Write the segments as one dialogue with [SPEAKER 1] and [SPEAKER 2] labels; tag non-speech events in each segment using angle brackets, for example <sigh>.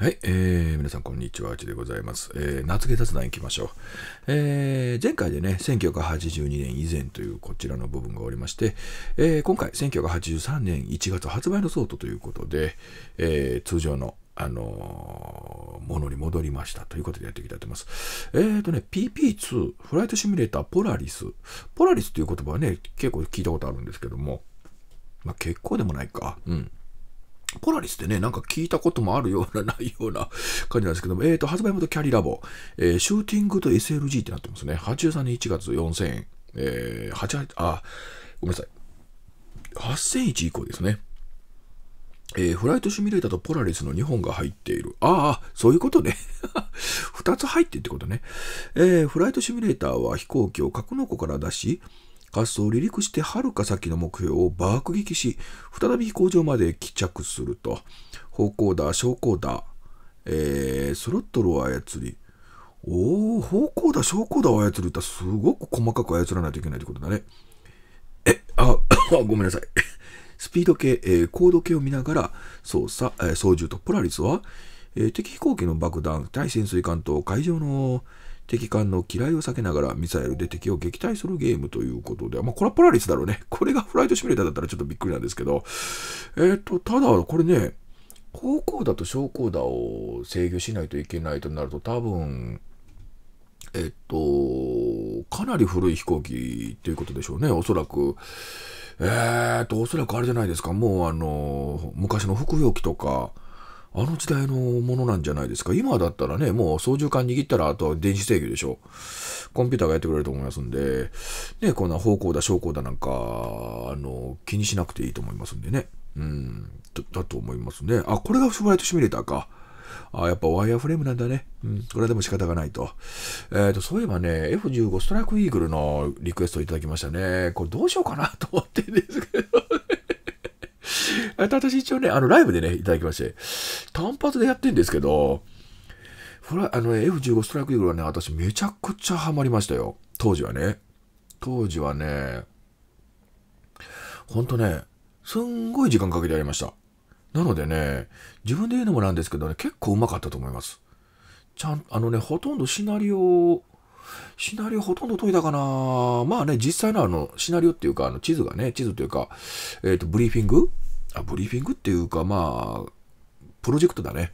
[SPEAKER 1] はい、えー、皆さんこんにちは、あちでございます。えー、夏毛雑談行きましょう。えー、前回でね、1982年以前というこちらの部分がおりまして、えー、今回、1983年1月発売のソートということで、えー、通常のあのー、ものに戻りましたということでやっていきたいと思います。えっ、ー、とね、PP2、フライトシミュレーター、ポラリス。ポラリスという言葉はね、結構聞いたことあるんですけども、まあ、結構でもないか。うん。ポラリスってね、なんか聞いたこともあるような、ないような感じなんですけども、えっ、ー、と、発売元キャリラボ、えー、シューティングと SLG ってなってますね。83年1月4000円、えー、88、あ、ごめんなさい。8001以降ですね。えー、フライトシミュレーターとポラリスの2本が入っている。ああ、そういうことね。2 <laughs> つ入ってってことね。えー、フライトシミュレーターは飛行機を格納庫から出し、滑走を離陸してはるか先の目標を爆撃し、再び飛行場まで帰着すると、方向だ、昇降だ、えー、スロットルを操り、おお、方向だ、昇降だを操るってすごく細かく操らないといけないってことだね。え、あ、<coughs> ごめんなさい。<coughs> スピード計、えー、高度計を見ながら操作、えー、操縦とポラリスは、えー、敵飛行機の爆弾、対潜水艦と海上の敵艦の嫌いを避けながらミサイルで敵を撃退するゲームということで、まあ、これはポラリスだろうね。<laughs> これがフライトシミュレーターだったらちょっとびっくりなんですけど、えっ、ー、と、ただ、これね、高校だと小高だを制御しないといけないとなると、多分、えっと、かなり古い飛行機っていうことでしょうね、おそらく。えー、っと、おそらくあれじゃないですか、もうあの、昔の副業機とか、あの時代のものなんじゃないですか。今だったらね、もう操縦桿握ったら、あとは電子制御でしょ。コンピューターがやってくれると思いますんで、ね、こんな方向だ、昇降だなんか、あの、気にしなくていいと思いますんでね。うん、だと思いますね。あ、これがフライトシミュレーターか。あやっぱワイヤーフレームなんだね。うん。これはでも仕方がないと。えっ、ー、と、そういえばね、F15 ストライクイーグルのリクエストをいただきましたね。これどうしようかなと思ってんですが。えっと、私一応ね、あの、ライブでね、いただきまして、単発でやってんですけど、フラあの、ね、F15 ストライクイーグルはね、私めちゃくちゃハマりましたよ。当時はね。当時はね、ほんとね、すんごい時間かけてやりました。なのでね、自分で言うのもなんですけどね、結構うまかったと思います。ちゃん、あのね、ほとんどシナリオ、シナリオほとんど解いたかなまあね、実際のあの、シナリオっていうか、あの、地図がね、地図というか、えっ、ー、と、ブリーフィングあ、ブリーフィングっていうか、まあ、プロジェクトだね。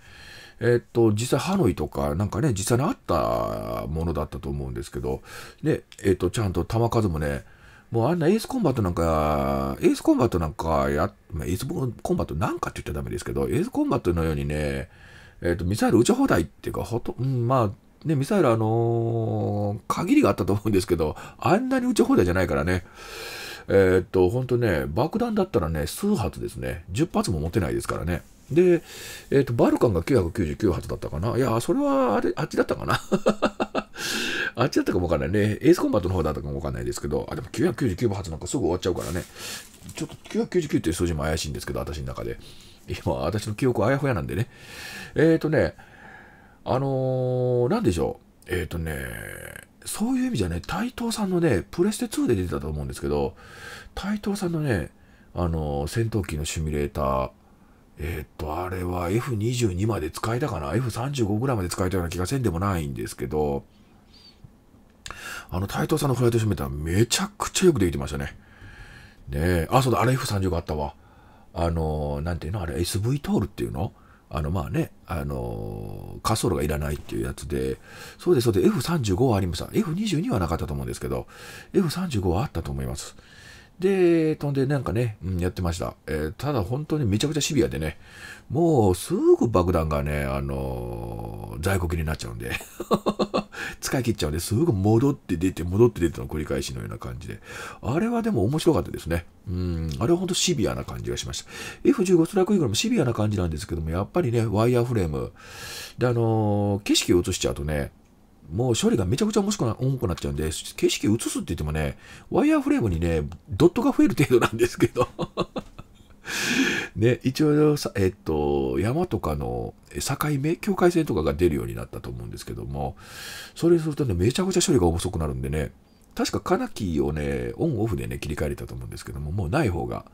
[SPEAKER 1] えっと、実際ハノイとか、なんかね、実際にあったものだったと思うんですけど、ね、えっと、ちゃんと弾数もね、もうあんなエースコンバットなんか、エースコンバットなんかや、まあ、エースコンバットなんかって言っちゃダメですけど、エースコンバットのようにね、えっと、ミサイル撃ち放題っていうか、ほと、うん、まあ、ね、ミサイルあのー、限りがあったと思うんですけど、あんなに撃ち放題じゃないからね。えー、っと、ほんとね、爆弾だったらね、数発ですね。10発も持てないですからね。で、えっ、と、バルカンが999発だったかな。いや、それはあれ、あっちだったかな。<laughs> あっちだったかもわかんないね。エースコンバットの方だったかもわかんないですけど、あ、でも999発なんかすぐ終わっちゃうからね。ちょっと999っていう数字も怪しいんですけど、私の中で。今、私の記憶あやほやなんでね。えっ、ー、とね、あのー、なんでしょう。えっ、とね、そういう意味じゃね、トーさんのね、プレステ2で出てたと思うんですけど、トーさんのね、あの、戦闘機のシミュレーター、えー、っと、あれは F22 まで使えたかな ?F35 ぐらいまで使えたような気がせんでもないんですけど、あの、タイトーさんのフライトシミュレーターめちゃくちゃよくできてましたね。ねえ、あ、そうだ、あれ F35 あったわ。あの、なんていうのあれ SV トールっていうのあのまあね、あのー、滑走路がいらないっていうやつで、そうです、そうです、F35 はありました。F22 はなかったと思うんですけど、F35 はあったと思います。で、飛んでなんかね、うん、やってました。えー、ただ本当にめちゃくちゃシビアでね、もうすぐ爆弾がね、あのー、在庫切れになっちゃうんで、<laughs> 使い切っちゃうんで、すぐ戻って出て、戻って出ての繰り返しのような感じで、あれはでも面白かったですね。うん、あれは本当シビアな感じがしました。F15 ストライクイーグルもシビアな感じなんですけども、やっぱりね、ワイヤーフレーム、で、あのー、景色を映しちゃうとね、もう処理がめちゃくちゃ重くな重くなっちゃうんで、景色映すって言ってもね、ワイヤーフレームにね、ドットが増える程度なんですけど。<laughs> ね、一応えっと、山とかの境目、境界線とかが出るようになったと思うんですけども、それするとね、めちゃくちゃ処理が遅くなるんでね、確かカナキをね、オンオフでね、切り替えれたと思うんですけども、もうない方が、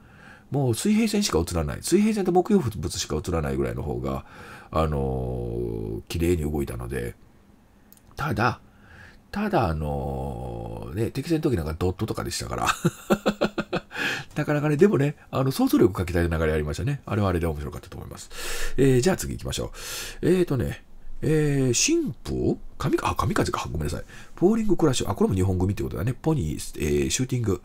[SPEAKER 1] もう水平線しか映らない、水平線と木曜物しか映らないぐらいの方が、あのー、綺麗に動いたので、ただ、ただ、あのー、ね、適正の時なんかドットとかでしたから。<laughs> なかなかね、でもね、あの、想像力かけたい流れありましたね。あれはあれで面白かったと思います。えー、じゃあ次行きましょう。えっ、ー、とね、えー、神父神か、あ、神風か、ごめんなさい。ポーリングクラッシュ、あ、これも日本組ってことだね。ポニー、えー、シューティング、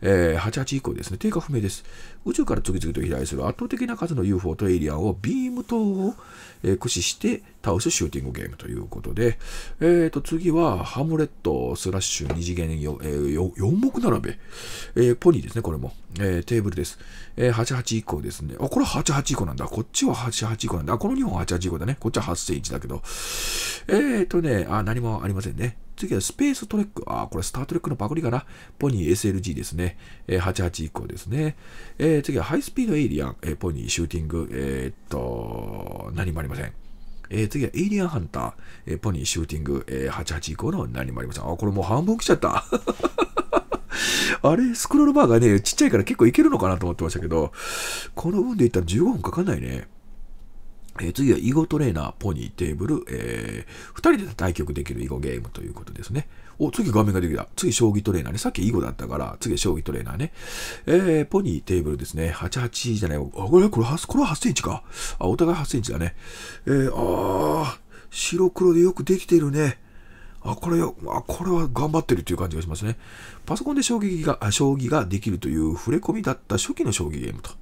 [SPEAKER 1] えー、88以降ですね。定価不明です。宇宙から次々と飛来する圧倒的な数の UFO とエイリアンをビーム等を、えー、駆使して倒すシューティングゲームということで、えーと、次は、ハムレット、スラッシュ、二次元4、えー、4目並べ、えー、ポニーですね、これも。えー、テーブルです。えー、88以降ですね。あ、これは88以降なんだ。こっちは88以降なんだ。この2本88以降だね。こっちは8001だけど。えっ、ー、とね、あ、何もありませんね。次はスペーストレック。あ、これスタートレックのパクリかな。ポニー SLG ですね。えー、88以降ですね。えー、次はハイスピードエイリアン。えー、ポニーシューティング。えっと、何もありません。えー、次はエイリアンハンター。えー、ポニーシューティング。えー、88以降の何もありません。あ、これもう半分来ちゃった。<laughs> あれ、スクロールバーがね、ちっちゃいから結構いけるのかなと思ってましたけど、この分でいったら15分かかんないね。え次は囲碁トレーナー、ポニー、テーブル、えー、2人で対局できる囲碁ゲームということですね。お、次画面が出てきた。次、将棋トレーナーね。さっき囲碁だったから、次、将棋トレーナーね。えー、ポニー、テーブルですね。88じゃない。あ、これ、これ、これは8センチか。あ、お互い8センチだね。えー、あー、白黒でよくできてるね。あ、これ、あ、これは頑張ってるという感じがしますね。パソコンで将棋が、将棋ができるという触れ込みだった初期の将棋ゲームと。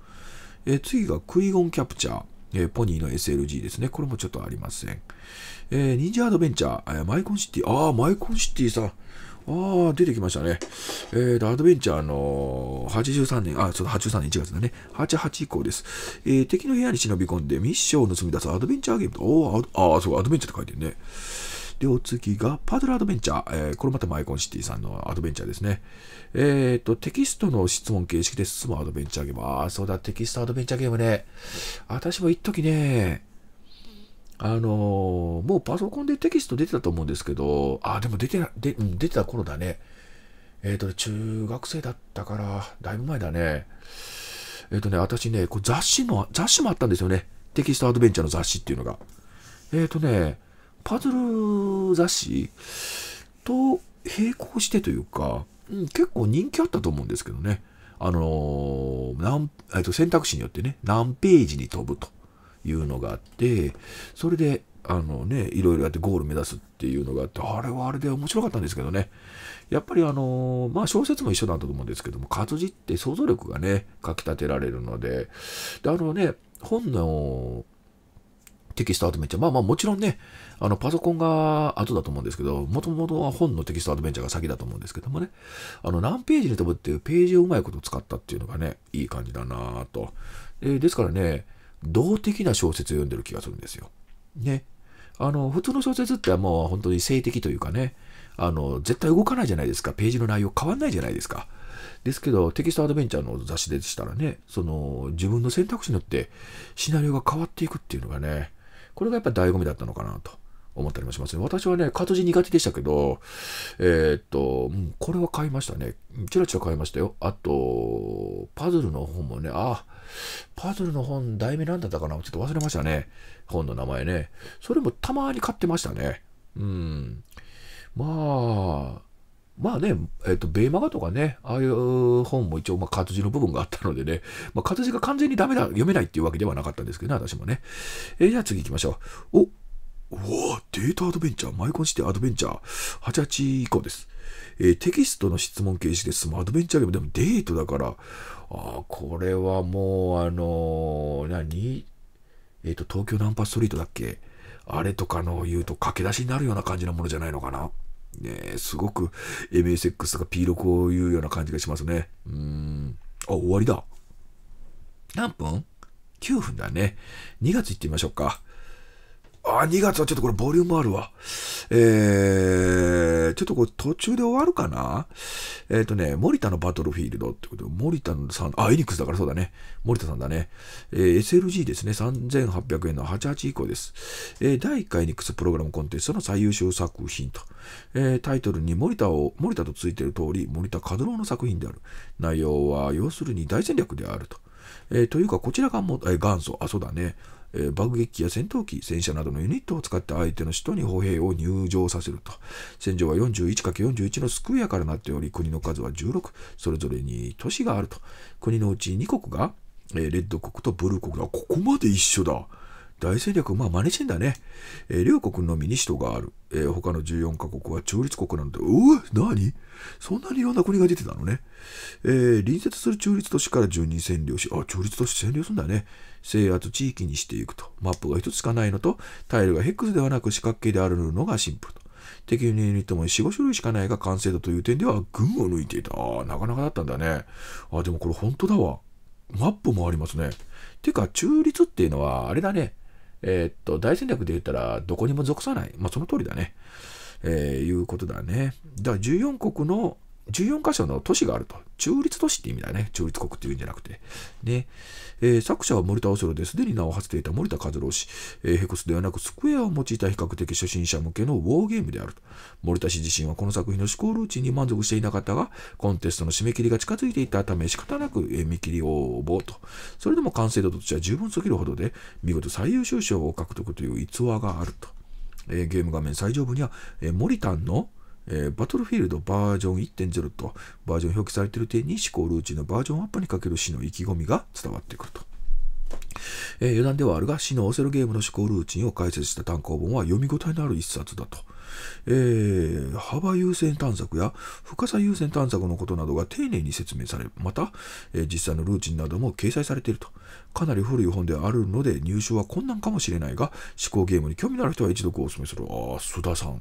[SPEAKER 1] えー、次がクイゴンキャプチャー。えー、ポニーの SLG ですね。これもちょっとありません。えー、忍者アドベンチャー、えー、マイコンシティ、ああ、マイコンシティさん。ああ、出てきましたね。えーと、アドベンチャーの83年、あ、そう83年1月だね。88以降です。えー、敵の部屋に忍び込んでミッションを盗み出すアドベンチャーゲームと、おお、ああ、そう、アドベンチャーって書いてるね。で、お次が、パドルアドベンチャー。えー、これまたマイコンシティさんのアドベンチャーですね。えっ、ー、と、テキストの質問形式で進むアドベンチャーゲーム。ああ、そうだ、テキストアドベンチャーゲームね。私も一時ね、あのー、もうパソコンでテキスト出てたと思うんですけど、ああ、でも出てな、で、うん、出てた頃だね。えっ、ー、と、ね、中学生だったから、だいぶ前だね。えっ、とね、私ね、こう雑誌も、雑誌もあったんですよね。テキストアドベンチャーの雑誌っていうのが。えっ、とね、パズル雑誌と並行してというか、うん、結構人気あったと思うんですけどね。あのー、えっと、選択肢によってね、何ページに飛ぶというのがあって、それで、あのね、いろいろやってゴール目指すっていうのがあって、あれはあれで面白かったんですけどね。やっぱりあのー、まあ小説も一緒だったと思うんですけども、活字って想像力がね、かきたてられるので、で、あのね、本の、テキストアドベンチャー。まあまあもちろんね、あのパソコンが後だと思うんですけど、もともとは本のテキストアドベンチャーが先だと思うんですけどもね、あの何ページに飛ぶっていうページをうまいこと使ったっていうのがね、いい感じだなと。でですからね、動的な小説を読んでる気がするんですよ。ね。あの、普通の小説ってもう本当に性的というかね、あの、絶対動かないじゃないですか。ページの内容変わんないじゃないですか。ですけど、テキストアドベンチャーの雑誌でしたらね、その、自分の選択肢によってシナリオが変わっていくっていうのがね、これがやっぱ醍醐味だったのかなと思ったりもしますね。私はね、活字苦手でしたけど、えー、っと、うん、これは買いましたね。チラチラ買いましたよ。あと、パズルの本もね、あ、パズルの本、題名なんだったかなちょっと忘れましたね。本の名前ね。それもたまに買ってましたね。うん。まあ、まあね、えっ、と、ベイマガとかね、ああいう本も一応、まあ、活字の部分があったのでね、まあ、活字が完全にダメだ、読めないっていうわけではなかったんですけどね、私もね。えー、じゃあ次行きましょう。お、お、わデータアドベンチャー、マイコンシティアドベンチャー、88以降です。えー、テキストの質問形式です。アドベンチャーゲーム、でもデートだから、あこれはもう、あのー、何えっ、ー、と、東京ナンパストリートだっけあれとかの言うと駆け出しになるような感じのものじゃないのかなねすごく MSX とか P6 を言うような感じがしますね。うん。あ、終わりだ。何分 ?9 分だね。2月行ってみましょうか。あ、2月はちょっとこれボリュームあるわ。えー、ちょっとこれ途中で終わるかなえっ、ー、とね、森田のバトルフィールドってことで、森田さん、あ、エニックスだからそうだね。森田さんだね。えー、SLG ですね。3800円の88以降です。えー、第1回エニックスプログラムコンテストの最優秀作品と。えー、タイトルに森田を、森田とついている通り、森田和郎の作品である。内容は、要するに大戦略であると。えー、というか、こちらがも、えー、元祖、あ、そうだね。えー、爆撃機や戦闘機、戦車などのユニットを使って相手の首都に歩兵を入場させると。戦場は 41×41 のスクエアからなっており、国の数は16、それぞれに都市があると。国のうち2国が、えー、レッド国とブルー国がここまで一緒だ。大戦略、まあ真似してんだね。えー、両国のみに首都がある。えー、他の14カ国は中立国なんだ。おなにそんなにいろんな国が出てたのね。えー、隣接する中立都市から順に占領し、あ、中立都市占領するんだね。制圧地域にしていくと。マップが1つしかないのと、タイルがヘックスではなく四角形であるのがシンプルと。敵のユニットも4、5種類しかないが完成度という点では群を抜いていた。ああ、なかなかだったんだね。あ、でもこれ本当だわ。マップもありますね。てか、中立っていうのは、あれだね。えー、っと、大戦略で言ったら、どこにも属さない。まあ、その通りだね。えー、いうことだね。だから14国の14箇所の都市があると。中立都市って意味だね。中立国っていうんじゃなくて。ね。えー、作者は森田オセロで、すでに名を馳せていた森田和郎氏。えー、ヘクスではなくスクエアを用いた比較的初心者向けのウォーゲームであると。森田氏自身はこの作品の思考ルーチンに満足していなかったが、コンテストの締め切りが近づいていたため仕方なく見切りを応募と。それでも完成度としては十分すぎるほどで、見事最優秀賞を獲得という逸話があると。えー、ゲーム画面最上部には、えー、モのえー、バトルフィールドバージョン1.0とバージョン表記されている点に思考ルーチンのバージョンアップにかける死の意気込みが伝わってくると。えー、余談ではあるが、死のオセロゲームの思考ルーチンを解説した単行本は読み応えのある一冊だと。えー、幅優先探索や深さ優先探索のことなどが丁寧に説明され、また、えー、実際のルーチンなども掲載されていると。かなり古い本であるので入手は困難かもしれないが、思考ゲームに興味のある人は一読をお勧めする。ああ、須田さん。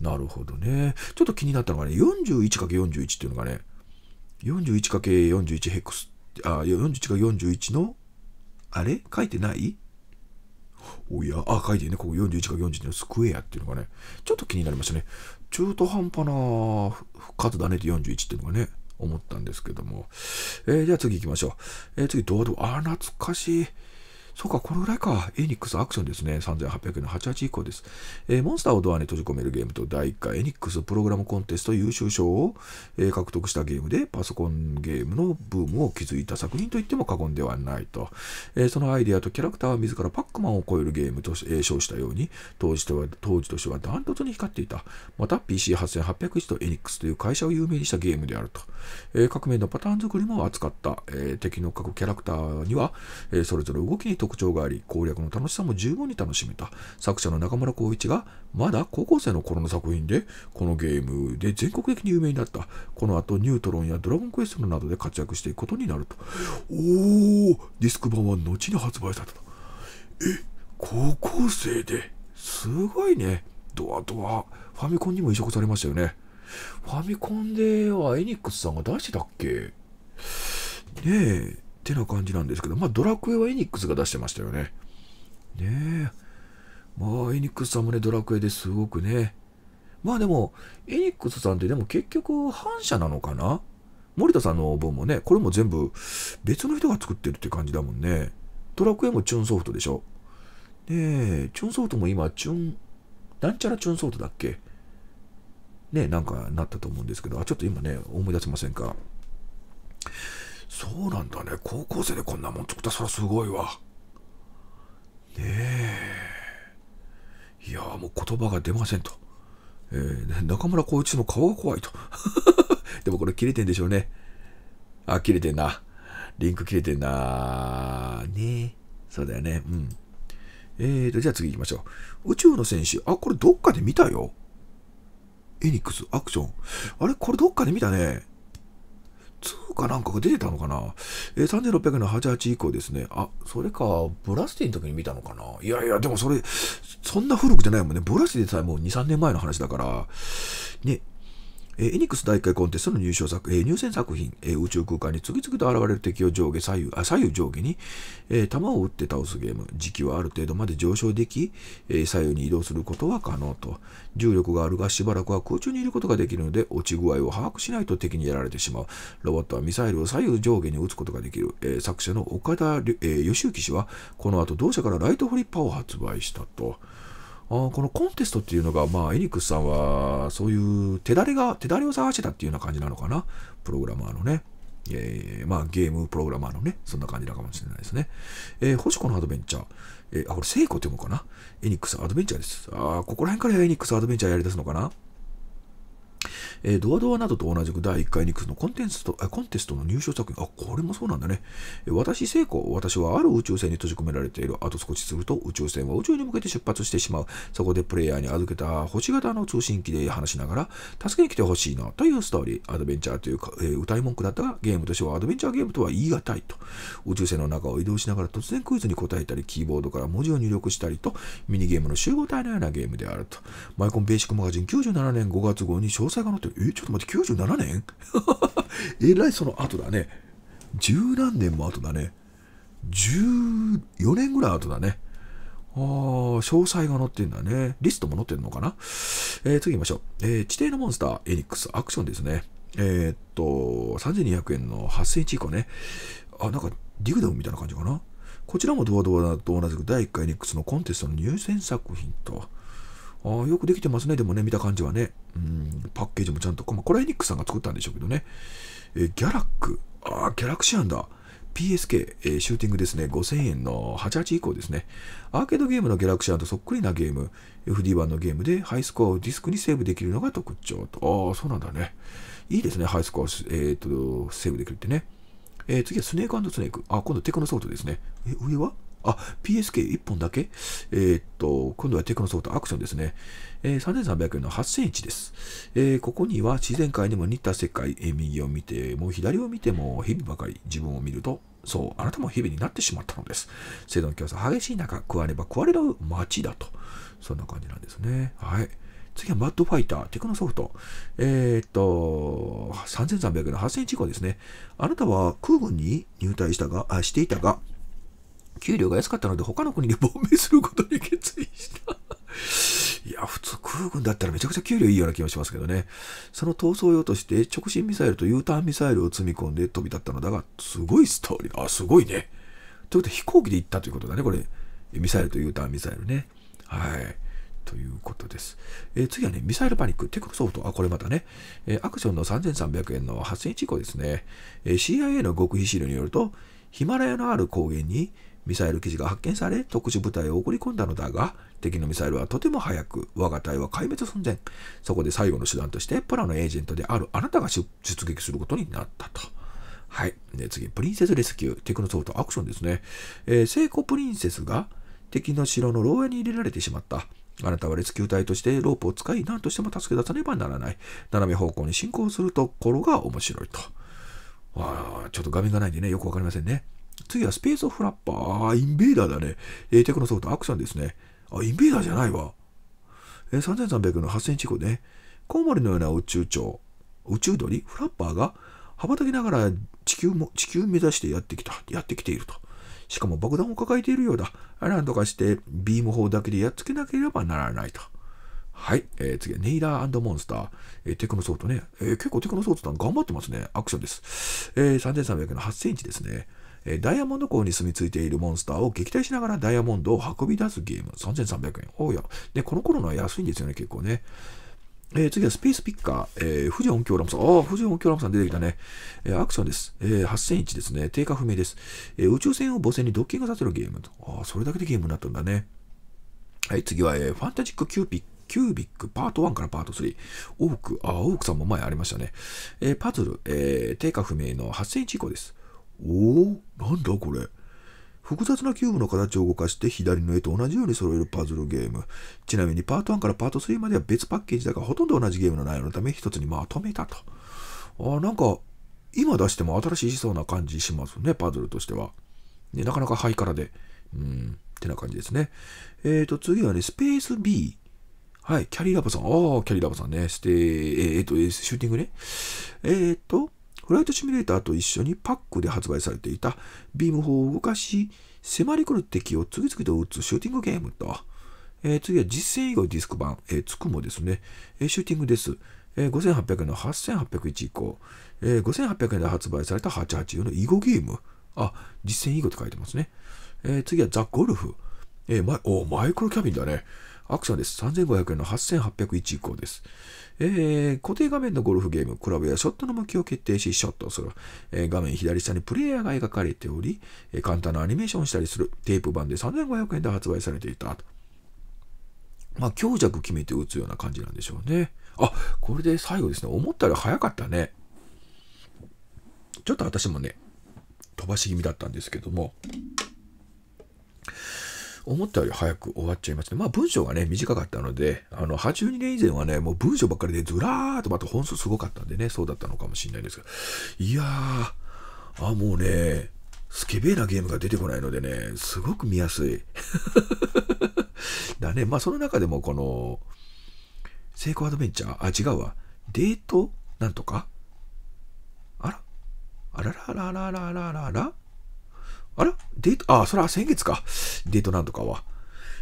[SPEAKER 1] なるほどね。ちょっと気になったのがね、41×41 っていうのがね、41×41 ヘックス、あ、41×41 の、あれ書いてないおや、あ、書いてね、ここ41か4 1のスクエアっていうのがね、ちょっと気になりましたね。中途半端な数だねって41っていうのがね、思ったんですけども。えー、じゃあ次行きましょう。えー、次、ドアドア。あ、懐かしい。そうか、これぐらいか。エニックスアクションですね。3800円の88以降です。えー、モンスターをドアに閉じ込めるゲームと第1回エニックスプログラムコンテスト優秀賞を、えー、獲得したゲームで、パソコンゲームのブームを築いた作品といっても過言ではないと。えー、そのアイデアとキャラクターは自らパックマンを超えるゲームと、えー、称したように、当時とは、当時としてはダントツに光っていた。また、PC8801 とエニックスという会社を有名にしたゲームであると。えー、各面のパターン作りも扱った、えー、敵の各キャラクターには、えー、それぞれ動きに特特徴があり、攻略の楽しさも十分に楽しめた。作者の中村光一が、まだ高校生の頃の作品で、このゲームで全国的に有名になった。この後、ニュートロンやドラゴンクエストなどで活躍していくことになると。おおディスク版は後に発売されたと。え、高校生で、すごいね。ドアドア、ファミコンにも移植されましたよね。ファミコンではエニックスさんが出してたっけねえ。てな感じなんですけど、まあ、ドラクエはエニックスが出してましたよね。ねえ。まあ、エニックスさんもね、ドラクエですごくね。まあでも、エニックスさんってでも結局反社なのかな森田さんの分もね、これも全部別の人が作ってるって感じだもんね。ドラクエもチューンソフトでしょ。ねえ、チューンソフトも今、チューン、なんちゃらチューンソフトだっけねえ、なんかなったと思うんですけど、あ、ちょっと今ね、思い出せませんか。そうなんだね高校生でこんなもん作ったそらすごいわねえいやもう言葉が出ませんと、えー、中村浩一の顔が怖いと <laughs> でもこれ切れてんでしょうねあ切れてんなリンク切れてんなねえそうだよねうんえーと、じゃあ次行きましょう。宇宙の戦士。あ、これどっかで見たよ。エニックス、アクション。あれこれどっかで見たね。うかなんかが出てたのかな、えー、?3600 の88以降ですね。あ、それか、ブラスティの時に見たのかないやいや、でもそれ、そんな古くじゃないもんね。ブラスティでさえもう2、3年前の話だから、ね、えー、エニックス大会コンテストの入賞作、えー、入選作品、えー、宇宙空間に次々と現れる敵を上下左右、あ左右上下に、えー、弾を撃って倒すゲーム、時期はある程度まで上昇でき、えー、左右に移動することは可能と。重力があるがしばらくは空中にいることができるので、落ち具合を把握しないと敵にやられてしまう。ロボットはミサイルを左右上下に撃つことができる。えー、作者の岡田、えー、義行氏は、この後同社からライトフリッパーを発売したと。あこのコンテストっていうのが、まあ、エリックスさんは、そういう手だれが、手だれを探してたっていうような感じなのかな。プログラマーのね。えー、まあ、ゲームプログラマーのね、そんな感じなのかもしれないですね。えー、星子のアドベンチャー。えー、あ、これ、聖子って読むかなエニックスアドベンチャーです。ああ、ここら辺からエニックスアドベンチャーやり出すのかなえー、ドアドアなどと同じく第1回ニクスのコンテンツとコンテストの入賞作品、あ、これもそうなんだね。私、成功。私はある宇宙船に閉じ込められている。あと少しすると宇宙船は宇宙に向けて出発してしまう。そこでプレイヤーに預けた星型の通信機で話しながら、助けに来てほしいなというストーリー。アドベンチャーというか、えー、歌い文句だったが、ゲームとしてはアドベンチャーゲームとは言い難いと。宇宙船の中を移動しながら突然クイズに答えたり、キーボードから文字を入力したりと、ミニゲームの集合体のようなゲームであると。マイコンベーシックマガジン97年5月号に小詳細が載ってる。え、ちょっと待って、97年 <laughs> えらいその後だね。十何年も後だね。14年ぐらい後だね。ああ、詳細が載ってんだね。リストも載ってんのかなえー、次行きましょう。えー、地底のモンスター、エニックス、アクションですね。えー、っと、3200円の8センチ以降ね。あ、なんか、ディグダムみたいな感じかな。こちらもドアドアと同じく第1回エニックスのコンテストの入選作品と。ああ、よくできてますね。でもね、見た感じはね。うん、パッケージもちゃんと、まあ、コラエニックさんが作ったんでしょうけどね。えー、ギャラック。ああ、ギャラクシアンだ。PSK、えー、シューティングですね。5000円の88以降ですね。アーケードゲームのギャラクシアンとそっくりなゲーム。FD1 のゲームでハイスコアをディスクにセーブできるのが特徴と。ああ、そうなんだね。いいですね。ハイスコアを、えーと、とセーブできるってね。えー、次はスネークスネーク。あ、今度テクノソフトですね。え、上はあ、PSK1 本だけえー、っと、今度はテクノソフトアクションですね。えー、3300円の8センチです。えー、ここには自然界にも似た世界、えー、右を見ても左を見ても日々ばかり自分を見ると、そう、あなたも日々になってしまったのです。生存競争激しい中、食わねば食われる街だと。そんな感じなんですね。はい。次はマッドファイター、テクノソフト。えー、っと、3300円の8センチ以降ですね。あなたは空軍に入隊したが、あしていたが、給料が安かったので他の国で亡命することに決意した。<laughs> いや、普通空軍だったらめちゃくちゃ給料いいような気がしますけどね。その逃走用として直進ミサイルと U ターンミサイルを積み込んで飛び立ったのだが、すごいストーリー。あ、すごいね。ということで飛行機で行ったということだね、これ。ミサイルと U ターンミサイルね。はい。ということです。えー、次はね、ミサイルパニック、テクソフト、あ、これまたね、えー、アクションの3300円の発生以降ですね、えー、CIA の極秘資料によると、ヒマラヤのある高原にミサイル基地が発見され、特殊部隊を送り込んだのだが、敵のミサイルはとても早く、我が隊は壊滅寸前。そこで最後の手段として、プラのエージェントであるあなたが出撃することになったと。はい。で、次、プリンセスレスキュー。テクノソフトアクションですね。えー、聖子プリンセスが敵の城の牢屋に入れられてしまった。あなたはレスキュー隊としてロープを使い、何としても助け出さねばならない。斜め方向に進行するところが面白いと。ああ、ちょっと画面がないんでね、よくわかりませんね。次はスペースフラッパー。あインベーダーだね。えー、テクノソフト、アクションですね。あ、インベーダーじゃないわ。えー、3300の8センチ以降ね。コウモリのような宇宙鳥、宇宙鳥、フラッパーが羽ばたきながら地球も、地球を目指してやってきた、やってきていると。しかも爆弾を抱えているようだ。なんとかしてビーム砲だけでやっつけなければならないと。はい。えー、次はネイラーモンスター。えー、テクノソフトね。えー、結構テクノソフトさん頑張ってますね。アクションです。えー、3300の8センチですね。ダイヤモンド港に住み着いているモンスターを撃退しながらダイヤモンドを運び出すゲーム。3300円。おや。で、この頃のは安いんですよね、結構ね。えー、次はスペースピッカー、えー、富士音響ラムさん。ああ、富士音響ラムさん出てきたね。えー、アクションです。えー、8001ですね。定価不明です、え宇宙船を母船にドッキングさせるゲームと。ああ、それだけでゲームになったんだね。はい、次は、えファンタジックキューピック。キュービックパート1からパート3。オーク、あ、オークさんも前ありましたね。えー、パズル、えー、定価不明の8000円以降です。おおなんだこれ複雑なキューブの形を動かして左の絵と同じように揃えるパズルゲーム。ちなみにパート1からパート3までは別パッケージだがほとんど同じゲームの内容のため一つにまとめたと。ああ、なんか今出しても新しいしそうな感じしますね、パズルとしては。ね、なかなかハイカラで。うん、ってな感じですね。えっ、ー、と、次はね、スペース B。はい、キャリーラボさん。ああ、キャリーラボさんね。ステえっ、ー、と、シューティングね。えっ、ー、と、フライトシミュレーターと一緒にパックで発売されていたビーム砲を動かし、迫り来る敵を次々と撃つシューティングゲームと、えー、次は実戦以後ディスク版、えー、つくもですね、えー、シューティングです。えー、5800円の8801以降、えー、5800円で発売された884の囲碁ゲーム。あ、実戦囲碁って書いてますね。えー、次はザ・ゴルフ。えーマイ、おマイクロキャビンだね。アクションです。3500円の8801以降です。えー、固定画面のゴルフゲーム、クラブやショットの向きを決定し、ショットをする。えー、画面左下にプレイヤーが描かれており、えー、簡単なアニメーションをしたりする。テープ版で3500円で発売されていた。まあ、強弱決めて打つような感じなんでしょうね。あ、これで最後ですね。思ったより早かったね。ちょっと私もね、飛ばし気味だったんですけども、思ったより早く終わっちゃいました、ね。まあ文章がね、短かったので、あの、82年以前はね、もう文章ばっかりでずらーっとまた本数すごかったんでね、そうだったのかもしれないですけど、いやー、あ、もうね、スケベなゲームが出てこないのでね、すごく見やすい。<laughs> だね、まあその中でもこの、成功アドベンチャー、あ、違うわ、デートなんとかあらあららららららららあれデート、あ、それは先月か。デートなんとかは。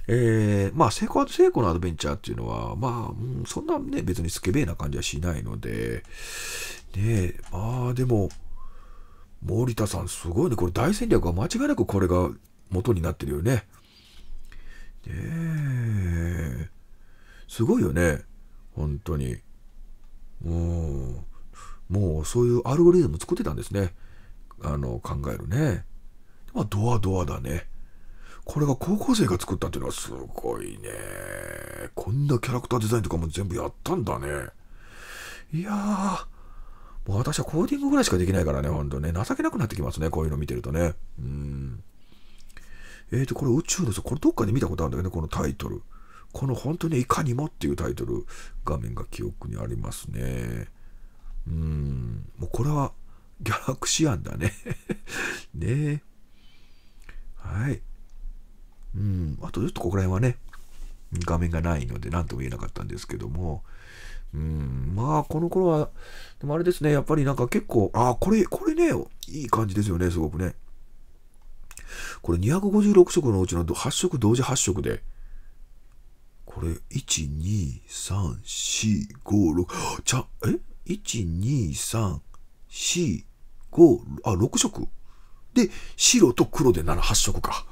[SPEAKER 1] えー、まあ、成功成功のアドベンチャーっていうのは、まあ、うん、そんなね、別にスケベな感じはしないので、ねえ、まあ、でも、森田さん、すごいね。これ大戦略は間違いなくこれが元になってるよね。ねえ、すごいよね。本当に。うん。もう、そういうアルゴリズム作ってたんですね。あの、考えるね。まあ、ドアドアだね。これが高校生が作ったっていうのはすごいね。こんなキャラクターデザインとかも全部やったんだね。いやー、もう私はコーディングぐらいしかできないからね、ほんとね。情けなくなってきますね、こういうの見てるとね。うん。えーと、これ宇宙の、これどっかで見たことあるんだけどね、このタイトル。この本当にいかにもっていうタイトル、画面が記憶にありますね。うん、もうこれはギャラクシアンだね <laughs> ねえ。はい。うん、あとちょっとここら辺はね、画面がないので何とも言えなかったんですけども、うん、まあこの頃は、でもあれですね、やっぱりなんか結構、ああ、これ、これね、いい感じですよね、すごくね。これ256色のうちの8色同時8色で、これ、1、2、3、4、5、6、ちゃ、え ?1、2、3、4、5、あ、6色で、白と黒で7、8色か。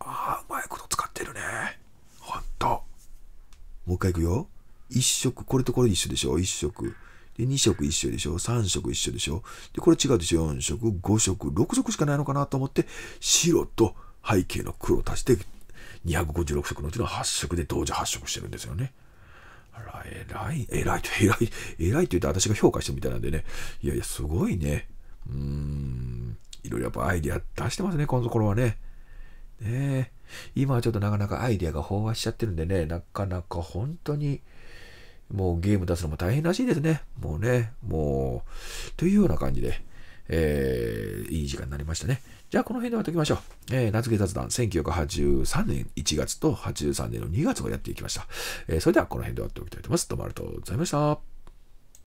[SPEAKER 1] ああ、うまいこと使ってるね。ほんと。もう一回いくよ。1色、これとこれ一緒でしょ ?1 色。で、2色一緒でしょ ?3 色一緒でしょで、これ違うでしょ ?4 色、5色、6色しかないのかなと思って、白と背景の黒足して、256色のうちの8色で同時発色してるんですよね。あら、偉い、偉いと、偉い、偉いと言って私が評価してるみたいなんでね。いやいや、すごいね。うーん。いろいろやっぱアイディア出してますね、このところはね。ね今はちょっとなかなかアイディアが飽和しちゃってるんでね、なかなか本当に、もうゲーム出すのも大変らしいですね。もうね、もう、というような感じで、えー、いい時間になりましたね。じゃあ、この辺で終わっておきましょう。えー、夏毛雑談、1983年1月と83年の2月をやっていきました。えー、それでは、この辺で終わっておきたいと思います。どうもありがとうございました。